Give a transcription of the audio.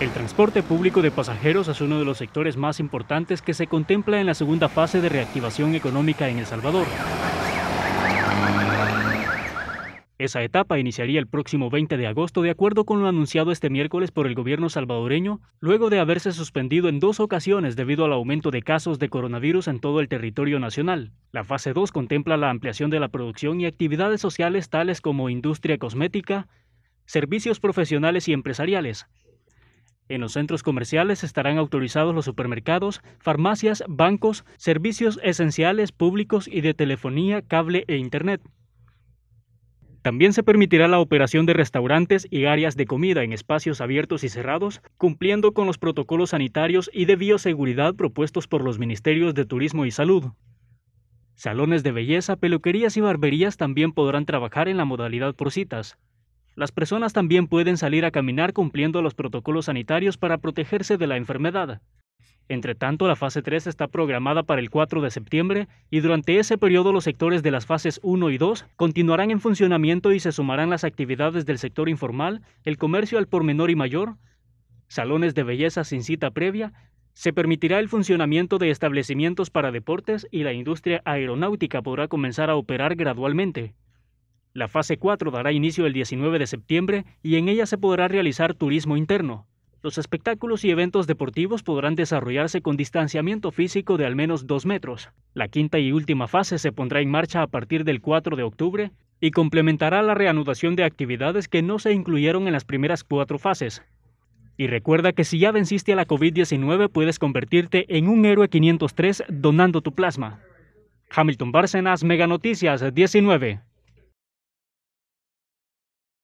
El transporte público de pasajeros es uno de los sectores más importantes que se contempla en la segunda fase de reactivación económica en El Salvador. Esa etapa iniciaría el próximo 20 de agosto de acuerdo con lo anunciado este miércoles por el gobierno salvadoreño, luego de haberse suspendido en dos ocasiones debido al aumento de casos de coronavirus en todo el territorio nacional. La fase 2 contempla la ampliación de la producción y actividades sociales tales como industria cosmética, servicios profesionales y empresariales, en los centros comerciales estarán autorizados los supermercados, farmacias, bancos, servicios esenciales públicos y de telefonía, cable e Internet. También se permitirá la operación de restaurantes y áreas de comida en espacios abiertos y cerrados, cumpliendo con los protocolos sanitarios y de bioseguridad propuestos por los Ministerios de Turismo y Salud. Salones de belleza, peluquerías y barberías también podrán trabajar en la modalidad por citas. Las personas también pueden salir a caminar cumpliendo los protocolos sanitarios para protegerse de la enfermedad. Entre tanto, la fase 3 está programada para el 4 de septiembre y durante ese periodo los sectores de las fases 1 y 2 continuarán en funcionamiento y se sumarán las actividades del sector informal, el comercio al por menor y mayor, salones de belleza sin cita previa, se permitirá el funcionamiento de establecimientos para deportes y la industria aeronáutica podrá comenzar a operar gradualmente. La fase 4 dará inicio el 19 de septiembre y en ella se podrá realizar turismo interno. Los espectáculos y eventos deportivos podrán desarrollarse con distanciamiento físico de al menos 2 metros. La quinta y última fase se pondrá en marcha a partir del 4 de octubre y complementará la reanudación de actividades que no se incluyeron en las primeras cuatro fases. Y recuerda que si ya venciste a la COVID-19 puedes convertirte en un héroe 503 donando tu plasma. Hamilton Bárcenas, Mega Noticias 19.